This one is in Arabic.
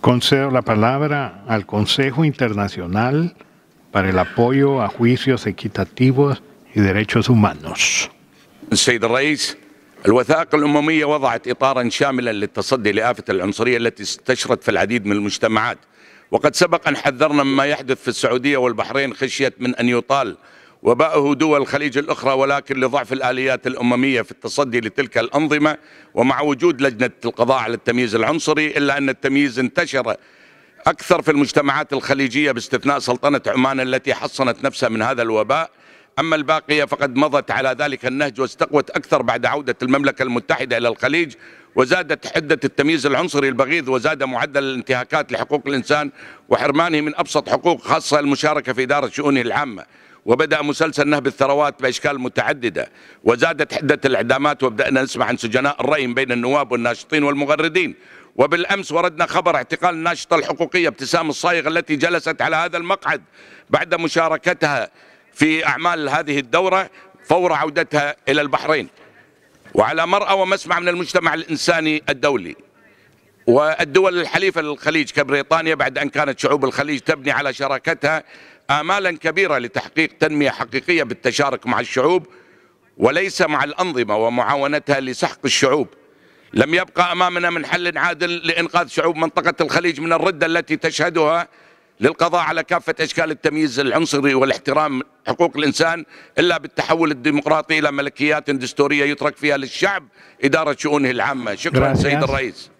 Concedo la palabra al Consejo Internacional para el apoyo a juicios equitativos y derechos humanos. سيد الرئيس الوثائق الأممية وضعت إطارا شاملا للتصدي لآفة العنصرية التي استشرت في العديد من المجتمعات وقد سبق أن حذرنا مما يحدث في السعودية والبحرين خشية من أن يطال وباءه دول الخليج الأخرى ولكن لضعف الآليات الأممية في التصدي لتلك الأنظمة ومع وجود لجنة القضاء على التمييز العنصري إلا أن التمييز انتشر أكثر في المجتمعات الخليجية باستثناء سلطنة عمان التي حصنت نفسها من هذا الوباء أما الباقية فقد مضت على ذلك النهج واستقوت أكثر بعد عودة المملكة المتحدة إلى الخليج وزادت حدة التمييز العنصري البغيض وزاد معدل الانتهاكات لحقوق الإنسان وحرمانه من أبسط حقوق خاصة المشاركة في إدارة شؤونه العامة وبدأ مسلسل نهب الثروات بأشكال متعددة وزادت حدة الإعدامات وبدأنا نسمع عن سجناء الرأي بين النواب والناشطين والمغردين وبالأمس وردنا خبر اعتقال الناشطة الحقوقية ابتسام الصايغ التي جلست على هذا المقعد بعد مشاركتها في أعمال هذه الدورة فور عودتها إلى البحرين وعلى مرأى ومسمع من المجتمع الإنساني الدولي والدول الحليفة للخليج كبريطانيا بعد أن كانت شعوب الخليج تبني على شراكتها آمالا كبيرة لتحقيق تنمية حقيقية بالتشارك مع الشعوب وليس مع الأنظمة ومعاونتها لسحق الشعوب لم يبقى أمامنا من حل عادل لإنقاذ شعوب منطقة الخليج من الردة التي تشهدها للقضاء على كافة أشكال التمييز العنصري والاحترام حقوق الإنسان إلا بالتحول الديمقراطي إلى ملكيات دستورية يترك فيها للشعب إدارة شؤونه العامة شكرا سيد الرئيس